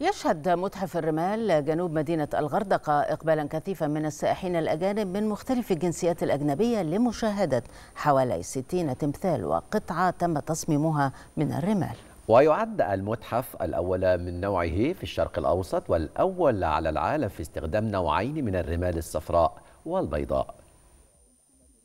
يشهد متحف الرمال جنوب مدينة الغردقة إقبالا كثيفا من السائحين الأجانب من مختلف الجنسيات الأجنبية لمشاهدة حوالي 60 تمثال وقطعة تم تصميمها من الرمال ويعد المتحف الأول من نوعه في الشرق الأوسط والأول على العالم في استخدام نوعين من الرمال الصفراء والبيضاء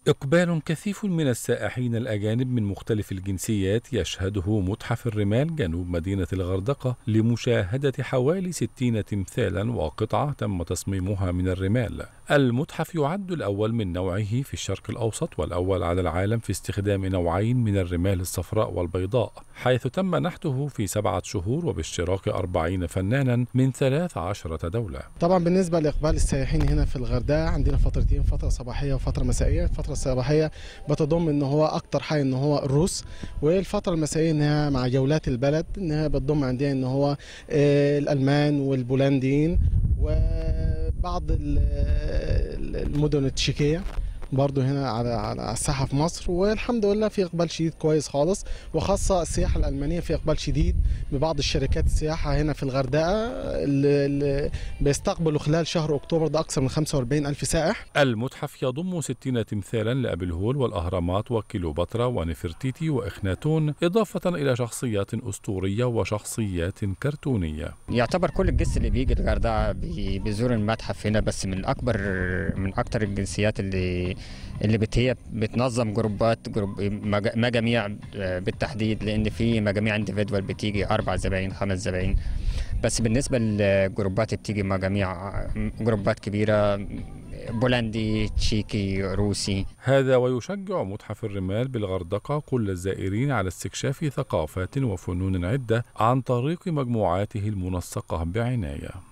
إقبال كثيف من السائحين الأجانب من مختلف الجنسيات يشهده متحف الرمال جنوب مدينة الغردقة لمشاهدة حوالي 60 تمثالا وقطعة تم تصميمها من الرمال. المتحف يعد الأول من نوعه في الشرق الأوسط والأول على العالم في استخدام نوعين من الرمال الصفراء والبيضاء حيث تم نحته في سبعة شهور وباشتراك 40 فنانا من 13 دولة طبعا بالنسبة لإقبال السائحين هنا في الغردقة عندنا فترتين فترة صباحية وفترة مسائية الفترة الصباحية بتضم ان هو اكتر حي ان هو الروس والفترة المسائية انها مع جولات البلد انها بتضم عندنا ان هو آه، الالمان والبولنديين وبعض المدن التشيكية برضو هنا على على الساحه في مصر والحمد لله في اقبال شديد كويس خالص وخاصه السياحه الالمانيه في اقبال شديد ببعض الشركات السياحه هنا في الغردقه اللي بيستقبلوا خلال شهر اكتوبر ده اكثر من 45 الف سائح المتحف يضم 60 تمثالا لابي الهول والاهرامات وكيلوباترا ونفرتيتي واخناتون اضافه الى شخصيات اسطوريه وشخصيات كرتونيه يعتبر كل الجنس اللي بيجي الغردقه بيزور المتحف هنا بس من اكبر من اكثر الجنسيات اللي اللي بت هي بتنظم جروبات جروب مجاميع آه، بالتحديد لان في مجاميع انديفيدوال بتيجي اربع زباين خمس زباين بس بالنسبه للجروبات بتيجي مجاميع آه، جروبات كبيره بولندي تشيكي روسي هذا ويشجع متحف الرمال بالغردقة كل الزائرين على استكشاف ثقافات وفنون عدة عن طريق مجموعاته المنسقة بعناية